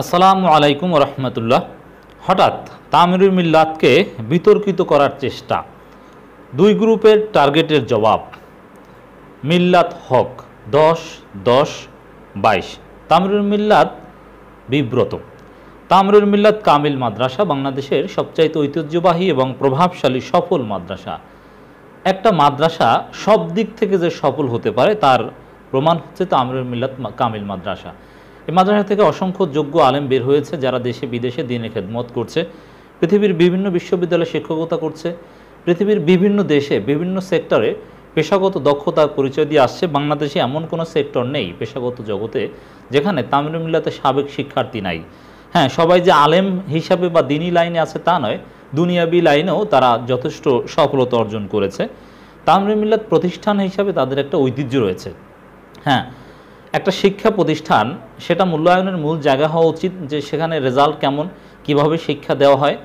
আসসালামু আলাইকুম রহমতুল্লাহ হঠাৎ তামিরুল মিল্লাতকে বিতর্কিত করার চেষ্টা দুই গ্রুপের টার্গেটের জবাব মিল্লাত হক দশ দশ বাইশ তামরুল মিল্লাত বিব্রত তামরুল মিল্লাত কামিল মাদ্রাসা বাংলাদেশের সবচাইতে ঐতিহ্যবাহী এবং প্রভাবশালী সফল মাদ্রাসা একটা মাদ্রাসা সব দিক থেকে যে সফল হতে পারে তার প্রমাণ হচ্ছে তামরুল মিল্লাত কামিল মাদ্রাসা এই মাদ্রাসা থেকে অসংখ্য যোগ্য আলেম বের হয়েছে যারা দেশে বিদেশে দিনে খেদমত করছে পৃথিবীর বিভিন্ন বিশ্ববিদ্যালয়ে শিক্ষকতা করছে পৃথিবীর বিভিন্ন দেশে বিভিন্ন সেক্টরে পেশাগত দক্ষতার পরিচয় দিয়ে আসছে বাংলাদেশে এমন কোনো সেক্টর নেই পেশাগত জগতে যেখানে তামিলমিল্লাতে সাবেক শিক্ষার্থী নাই হ্যাঁ সবাই যে আলেম হিসাবে বা দিনী লাইনে আছে তা নয় দুনিয়াবি লাইনেও তারা যথেষ্ট সফলতা অর্জন করেছে তামিলমিল্লাত প্রতিষ্ঠান হিসাবে তাদের একটা ঐতিহ্য রয়েছে হ্যাঁ একটা শিক্ষা প্রতিষ্ঠান সেটা মূল্যায়নের মূল জায়গা হওয়া উচিত যে সেখানে রেজাল্ট কেমন কিভাবে শিক্ষা দেওয়া হয়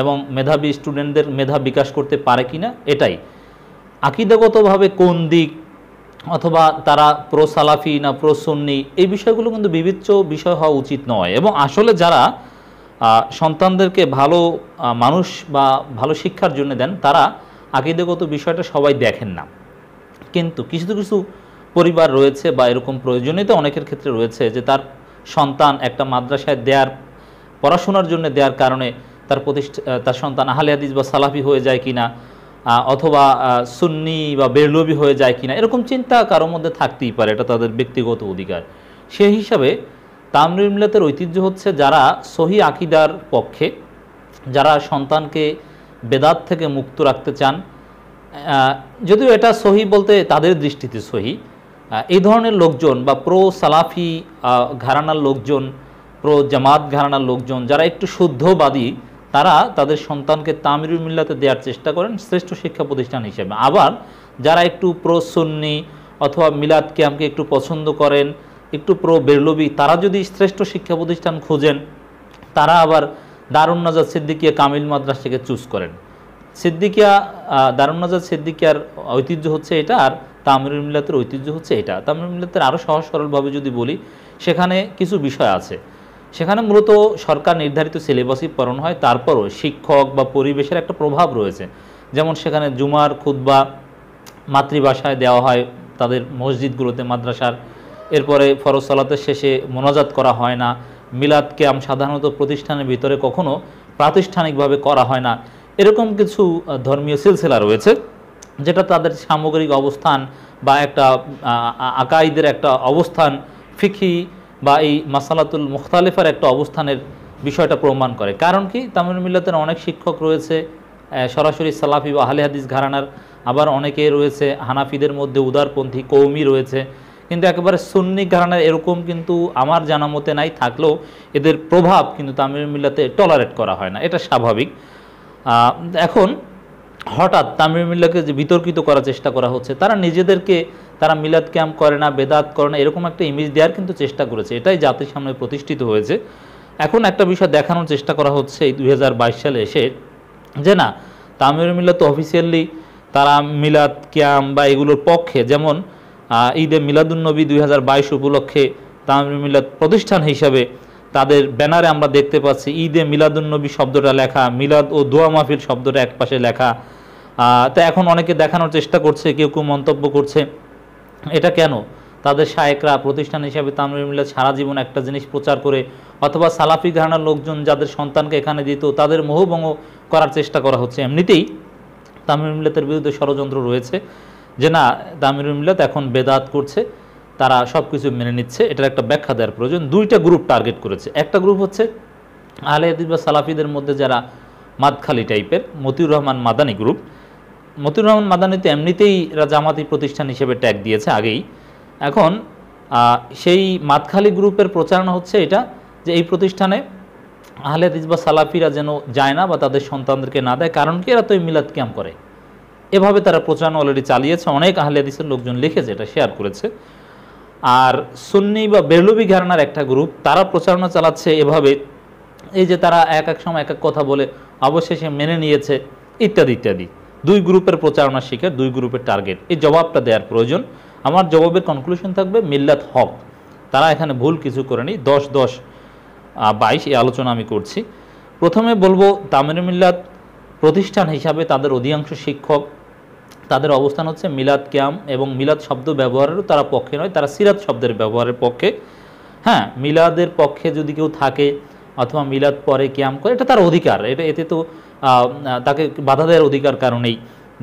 এবং মেধাবী স্টুডেন্টদের মেধা বিকাশ করতে পারে কি না এটাই আকিদাগতভাবে কোন দিক অথবা তারা প্রো সালাফি না প্রো এই বিষয়গুলো কিন্তু বিবেচ্য বিষয় হওয়া উচিত নয় এবং আসলে যারা সন্তানদেরকে ভালো মানুষ বা ভালো শিক্ষার জন্য দেন তারা আকিদাগত বিষয়টা সবাই দেখেন না কিন্তু কিছু কিছু পরিবার রয়েছে বা এরকম প্রয়োজনীয়তা অনেকের ক্ষেত্রে রয়েছে যে তার সন্তান একটা মাদ্রাসায় দেয়ার পড়াশোনার জন্য দেওয়ার কারণে তার প্রতিষ্ঠা তার সন্তান আহলে হাদিস বা সালাফি হয়ে যায় কিনা অথবা সুন্নি বা বেরলবি হয়ে যায় কিনা এরকম চিন্তা কারোর মধ্যে থাকতেই পারে এটা তাদের ব্যক্তিগত অধিকার সেই হিসাবে তামরিমলাতের ঐতিহ্য হচ্ছে যারা সহি আকিদার পক্ষে যারা সন্তানকে বেদাত থেকে মুক্ত রাখতে চান যদিও এটা সহি বলতে তাদের দৃষ্টিতে সহি এই ধরনের লোকজন বা প্রো সালাফি ঘরানার লোকজন প্রো জামাত ঘরানার লোকজন যারা একটু শুদ্ধবাদী তারা তাদের সন্তানকে তামিরুল মিল্লাতে দেওয়ার চেষ্টা করেন শ্রেষ্ঠ শিক্ষা প্রতিষ্ঠান হিসেবে আবার যারা একটু প্রো সুন্নি অথবা মিলাদ ক্যাম্পকে একটু পছন্দ করেন একটু প্রো বেরলবি তারা যদি শ্রেষ্ঠ শিক্ষা প্রতিষ্ঠান খোঁজেন তারা আবার দারুন্নাজাদ সিদ্দিকিয়া কামিল মাদ্রাসাকে চুজ করেন সিদ্দিকিয়া নাজাদ সিদ্দিকিয়ার ঐতিহ্য হচ্ছে এটা আর তামিল মিলাতের ঐতিহ্য হচ্ছে এটা তামিল মিলাতের আরও সহজ সরলভাবে যদি বলি সেখানে কিছু বিষয় আছে সেখানে মূলত সরকার নির্ধারিত সিলেবাসই পালন হয় তারপরও শিক্ষক বা পরিবেশের একটা প্রভাব রয়েছে যেমন সেখানে জুমার খুদ্া মাতৃভাষায় দেওয়া হয় তাদের মসজিদগুলোতে মাদ্রাসার এরপরে ফরজ সালাতের শেষে মোনাজাত করা হয় না মিলাদকে আম সাধারণত প্রতিষ্ঠানের ভিতরে কখনো প্রাতিষ্ঠানিকভাবে করা হয় না এরকম কিছু ধর্মীয় সিলসিলা রয়েছে যেটা তাদের সামগ্রিক অবস্থান বা একটা আকাইদের একটা অবস্থান ফিকি বা এই মাসালাতুল মুখতালিফার একটা অবস্থানের বিষয়টা প্রমাণ করে কারণ কি তামিল মিল্লাতের অনেক শিক্ষক রয়েছে সরাসরি সালাফি বা আহলে হাদিস ঘরানার আবার অনেকে রয়েছে হানাফিদের মধ্যে উদারপন্থী কৌমি রয়েছে কিন্তু একেবারে সুন্নি ঘরানার এরকম কিন্তু আমার জানা মতে নাই থাকলেও এদের প্রভাব কিন্তু তামিল মিল্লাতে টলারেট করা হয় না এটা স্বাভাবিক এখন হঠাৎ মিল্লাকে যে বিতর্কিত করার চেষ্টা করা হচ্ছে তারা নিজেদেরকে তারা মিলাদ ক্যাম্প করে না বেদাত করে না এরকম একটা ইমেজ দেওয়ার কিন্তু চেষ্টা করেছে এটাই জাতির সামনে প্রতিষ্ঠিত হয়েছে এখন একটা বিষয় দেখানোর চেষ্টা করা হচ্ছে এই দুই সালে এসে যে না তামিম মিল্লা তো অফিসিয়ালি তারা মিলাদ ক্যাম্প বা এগুলোর পক্ষে যেমন ঈদে নবী দুই উপলক্ষে তামিম মিল্লাদ প্রতিষ্ঠান হিসাবে তাদের ব্যানারে আমরা দেখতে পাচ্ছি ঈদে মিলাদুলনবী শব্দটা লেখা মিলাদ ও দোয়া মাহফিল শব্দটা একপাশে লেখা তা এখন অনেকে দেখানোর চেষ্টা করছে কেউ কেউ মন্তব্য করছে এটা কেন তাদের শায়েকরা প্রতিষ্ঠান হিসাবে মিলাদ সারা জীবন একটা জিনিস প্রচার করে অথবা সালাফি ঘরানার লোকজন যাদের সন্তানকে এখানে দিত তাদের মোহভঙ্গ করার চেষ্টা করা হচ্ছে এমনিতেই তামিল মিলাতের বিরুদ্ধে ষড়যন্ত্র রয়েছে যে না তামিল মিলাদ এখন বেদাত করছে তারা সব কিছু মেনে নিচ্ছে এটার একটা ব্যাখ্যা দেওয়ার প্রয়োজন দুইটা গ্রুপ টার্গেট করেছে একটা গ্রুপ হচ্ছে আহলে হাদিস বা সালাফিদের মধ্যে যারা মাদখালি টাইপের মতিউর রহমান মাদানি গ্রুপ মতিউর রহমান মাদানি তো এমনিতেই জামাতি প্রতিষ্ঠান হিসেবে ট্যাগ দিয়েছে আগেই এখন সেই মাদখালি গ্রুপের প্রচারণা হচ্ছে এটা যে এই প্রতিষ্ঠানে আহলে হাদিস বা সালাফিরা যেন যায় না বা তাদের সন্তানদেরকে না দেয় কারণ কি এরা তো এই মিলাদ ক্যাম্প করে এভাবে তারা প্রচারণা অলরেডি চালিয়েছে অনেক আহলে হাদিসের লোকজন লিখেছে এটা শেয়ার করেছে আর সুন্নি বা বেরলুবি ঘেরানার একটা গ্রুপ তারা প্রচারণা চালাচ্ছে এভাবে এই যে তারা এক এক সময় এক এক কথা বলে অবশেষে মেনে নিয়েছে ইত্যাদি ইত্যাদি দুই গ্রুপের প্রচারণা শিকার দুই গ্রুপের টার্গেট এই জবাবটা দেওয়ার প্রয়োজন আমার জবাবের কনক্লুশন থাকবে মিল্লাত হক তারা এখানে ভুল কিছু করেনি দশ দশ বাইশ এই আলোচনা আমি করছি প্রথমে বলবো তামিল মিল্লাত প্রতিষ্ঠান হিসাবে তাদের অধিকাংশ শিক্ষক তাদের অবস্থান হচ্ছে মিলাদ ক্যাম এবং মিলাদ শব্দ ব্যবহারেরও তারা পক্ষে নয় তারা সিরাত শব্দের ব্যবহারের পক্ষে হ্যাঁ মিলাদের পক্ষে যদি কেউ থাকে অথবা মিলাদ পরে ক্যাম করে এটা তার অধিকার এটা এতে তো তাকে বাধা দেওয়ার অধিকার কারণেই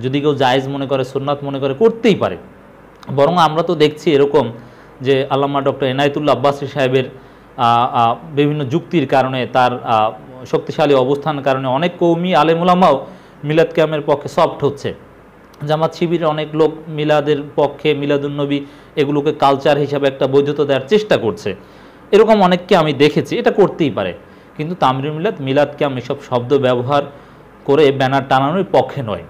যদি কেউ জায়েজ মনে করে সোননাথ মনে করে করতেই পারে বরং আমরা তো দেখছি এরকম যে আল্লামা ডক্টর এনায়তুল্লা আব্বাসী সাহেবের বিভিন্ন যুক্তির কারণে তার শক্তিশালী অবস্থান কারণে অনেক কৌমি আলেমুলামাও মিলাদ ক্যামের পক্ষে সফট হচ্ছে জামাত শিবিরে অনেক লোক মিলাদের পক্ষে মিলাদুন্নবী এগুলোকে কালচার হিসাবে একটা বৈধতা দেওয়ার চেষ্টা করছে এরকম অনেককে আমি দেখেছি এটা করতেই পারে কিন্তু তামির মিলাদ মিলাদকে আমি সব শব্দ ব্যবহার করে ব্যানার টানানোর পক্ষে নয়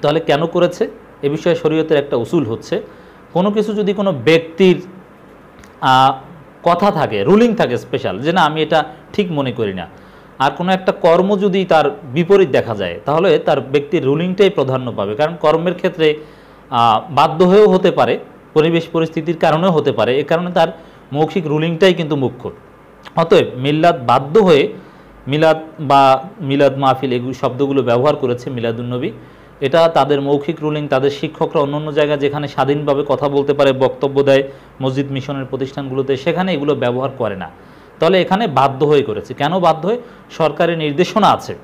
তাহলে কেন করেছে এ বিষয়ে শরীয়তের একটা উসুল হচ্ছে কোনো কিছু যদি কোনো ব্যক্তির কথা থাকে রুলিং থাকে স্পেশাল যে না আমি এটা ঠিক মনে করি না আর কোনো একটা কর্ম যদি তার বিপরীত দেখা যায় তাহলে তার ব্যক্তির রুলিংটাই প্রাধান্য পাবে কারণ কর্মের ক্ষেত্রে বাধ্য হয়েও হতে পারে পরিবেশ পরিস্থিতির কারণেও হতে পারে এ কারণে তার মৌখিক রুলিংটাই কিন্তু মুখ্য অতএব মিল্লাদ বাধ্য হয়ে মিলাদ বা মিলাদ মাহফিল এগুলো শব্দগুলো ব্যবহার করেছে মিলাদুলনবী এটা তাদের মৌখিক রুলিং তাদের শিক্ষকরা অন্য অন্য জায়গায় যেখানে স্বাধীনভাবে কথা বলতে পারে বক্তব্য দেয় মসজিদ মিশনের প্রতিষ্ঠানগুলোতে সেখানে এগুলো ব্যবহার করে না তাহলে এখানে বাধ্য হয়ে করেছে কেন বাধ্য হয়ে সরকারের নির্দেশনা আছে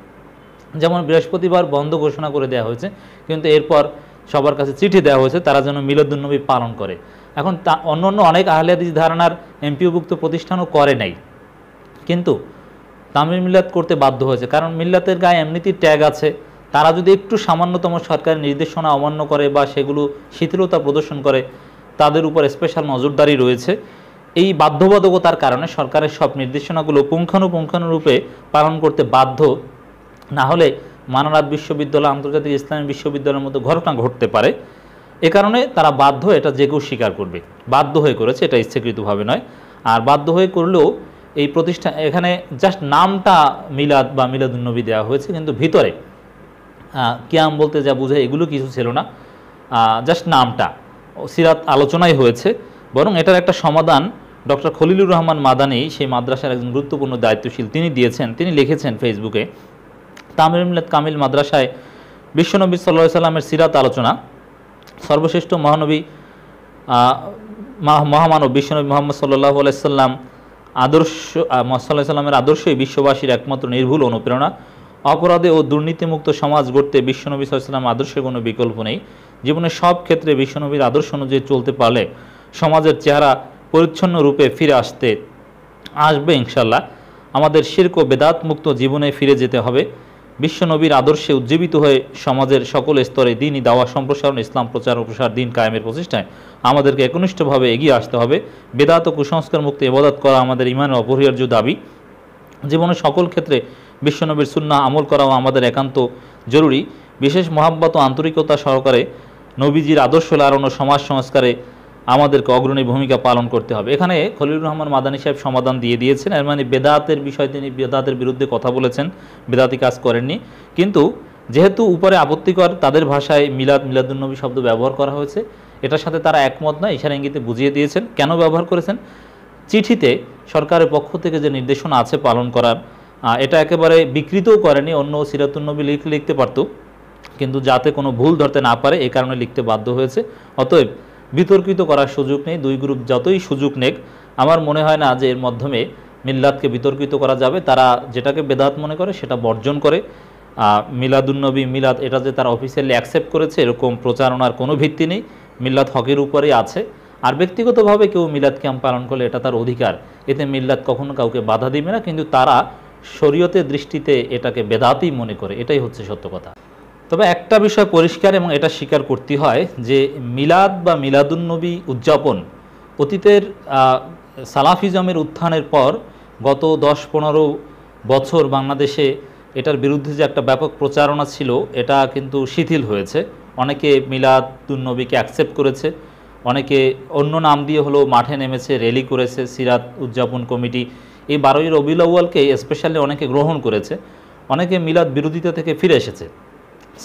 যেমন বৃহস্পতিবার বন্ধ ঘোষণা করে দেওয়া হয়েছে কিন্তু এরপর সবার কাছে চিঠি দেওয়া হয়েছে তারা যেন মিলদুন্নবী পালন করে এখন তা অন্য অন্য অনেক আহলিয়াদিস ধারণার এমপিওভুক্ত প্রতিষ্ঠানও করে নাই কিন্তু তামিল মিল্লাত করতে বাধ্য হয়েছে কারণ মিল্লাতের গায়ে এমনিতেই ট্যাগ আছে তারা যদি একটু সামান্যতম সরকারের নির্দেশনা অমান্য করে বা সেগুলো শিথিলতা প্রদর্শন করে তাদের উপর স্পেশাল নজরদারি রয়েছে এই বাধ্যবাধকতার কারণে সরকারের সব নির্দেশনাগুলো পুঙ্খানুপুঙ্খানুরূপে পালন করতে বাধ্য না হলে মানারাত বিশ্ববিদ্যালয় আন্তর্জাতিক ইসলামী বিশ্ববিদ্যালয়ের মতো ঘটনা ঘটতে পারে এ কারণে তারা বাধ্য এটা যে কেউ স্বীকার করবে বাধ্য হয়ে করেছে এটা ইচ্ছাকৃতভাবে নয় আর বাধ্য হয়ে করলেও এই প্রতিষ্ঠান এখানে জাস্ট নামটা মিলাদ বা মিলাদুন্নবী দেওয়া হয়েছে কিন্তু ভিতরে কিয়াম বলতে যা বুঝে এগুলো কিছু ছিল না জাস্ট নামটা সিরাত আলোচনাই হয়েছে বরং এটার একটা সমাধান ডক্টর খলিলুর রহমান মাদানি সেই মাদ্রাসার একজন গুরুত্বপূর্ণ দায়িত্বশীল তিনি দিয়েছেন তিনি লিখেছেন ফেসবুকে মিলাদ কামিল মাদ্রাসায় বিশ্বনবী সাল্লা সাল্লামের সিরাত আলোচনা সর্বশ্রেষ্ঠ মহানবী মহামানব বিশ্বনবী মোহাম্মদ সাল্লাহ আলাইসাল্লাম আদর্শ মহাসাল্লাহ সাল্লামের আদর্শই বিশ্ববাসীর একমাত্র নির্ভুল অনুপ্রেরণা অপরাধে ও দুর্নীতিমুক্ত সমাজ গড়তে বিশ্বনবী সাল্লাম আদর্শের কোনো বিকল্প নেই জীবনের সব ক্ষেত্রে বিশ্বনবীর আদর্শ অনুযায়ী চলতে পারলে সমাজের চেহারা পরিচ্ছন্ন রূপে ফিরে আসতে আসবে ইনশাল্লাহ আমাদের শির্ক বেদাত মুক্ত জীবনে ফিরে যেতে হবে বিশ্বনবীর আদর্শে উজ্জীবিত হয়ে সমাজের সকল স্তরে দিনই দাওয়া সম্প্রসারণ ইসলাম প্রচার ও প্রসার দিন কায়েমের প্রচেষ্টায় আমাদেরকে একনিষ্ঠভাবে এগিয়ে আসতে হবে বেদাত ও কুসংস্কার মুক্ত এবাদত করা আমাদের ইমানের অপরিহার্য দাবি জীবনের সকল ক্ষেত্রে বিশ্বনবীর সুন্না আমল করাও আমাদের একান্ত জরুরি বিশেষ মহাব্বত ও আন্তরিকতা সহকারে নবীজির আদর্শ লালন ও সমাজ সংস্কারে আমাদেরকে অগ্রণী ভূমিকা পালন করতে হবে এখানে খলিল রহমান মাদানী সাহেব সমাধান দিয়ে দিয়েছেন এর মানে বেদাতের বিষয়ে তিনি বেদাতের বিরুদ্ধে কথা বলেছেন বেদাতি কাজ করেননি কিন্তু যেহেতু উপরে আপত্তিকর তাদের ভাষায় মিলাদ মিলাদুন্নবী শব্দ ব্যবহার করা হয়েছে এটার সাথে তারা একমত নয় ইশার ইঙ্গিতে বুঝিয়ে দিয়েছেন কেন ব্যবহার করেছেন চিঠিতে সরকারের পক্ষ থেকে যে নির্দেশনা আছে পালন করার এটা একেবারে বিকৃতও করেনি অন্য সিরাতুন্নবী লিখ লিখতে পারত কিন্তু যাতে কোনো ভুল ধরতে না পারে এ কারণে লিখতে বাধ্য হয়েছে অতএব বিতর্কিত করার সুযোগ নেই দুই গ্রুপ যতই সুযোগ নেক আমার মনে হয় না যে এর মাধ্যমে মিল্লাতকে বিতর্কিত করা যাবে তারা যেটাকে বেদাত মনে করে সেটা বর্জন করে মিলাদুন্নবী মিলাদ এটা যে তারা অফিসিয়ালি অ্যাকসেপ্ট করেছে এরকম প্রচারণার কোনো ভিত্তি নেই মিল্লাত হকের উপরেই আছে আর ব্যক্তিগতভাবে কেউ মিলাদ ক্যাম্প পালন করলে এটা তার অধিকার এতে মিল্লাত কখনো কাউকে বাধা দিবে না কিন্তু তারা শরীয়তের দৃষ্টিতে এটাকে বেদাতই মনে করে এটাই হচ্ছে সত্য কথা তবে একটা বিষয় পরিষ্কার এবং এটা স্বীকার করতে হয় যে মিলাদ বা মিলাদুন্নবী উদযাপন অতীতের সালাফিজমের উত্থানের পর গত দশ পনেরো বছর বাংলাদেশে এটার বিরুদ্ধে যে একটা ব্যাপক প্রচারণা ছিল এটা কিন্তু শিথিল হয়েছে অনেকে মিলাদুন্নবীকে অ্যাকসেপ্ট করেছে অনেকে অন্য নাম দিয়ে হলো মাঠে নেমেছে র্যালি করেছে সিরাত উদযাপন কমিটি এই বারোই রবিউল স্পেশালি অনেকে গ্রহণ করেছে অনেকে মিলাদ বিরোধিতা থেকে ফিরে এসেছে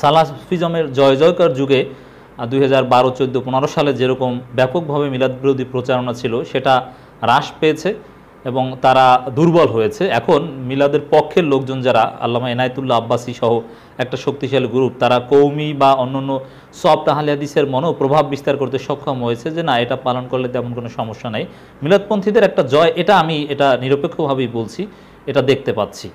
সালাফিজমের জয় জয়কার যুগে দুই হাজার বারো চোদ্দো পনেরো সালে যেরকম ব্যাপকভাবে মিলাদ বিরোধী প্রচারণা ছিল সেটা হ্রাস পেয়েছে এবং তারা দুর্বল হয়েছে এখন মিলাদের পক্ষের লোকজন যারা আল্লামা এনায়তুল্লাহ আব্বাসী সহ একটা শক্তিশালী গ্রুপ তারা কৌমি বা অন্যান্য সব তাহালিয়াদিসের হাদিসের মনেও প্রভাব বিস্তার করতে সক্ষম হয়েছে যে না এটা পালন করলে তেমন কোনো সমস্যা নেই মিলাদপন্থীদের একটা জয় এটা আমি এটা নিরপেক্ষভাবেই বলছি এটা দেখতে পাচ্ছি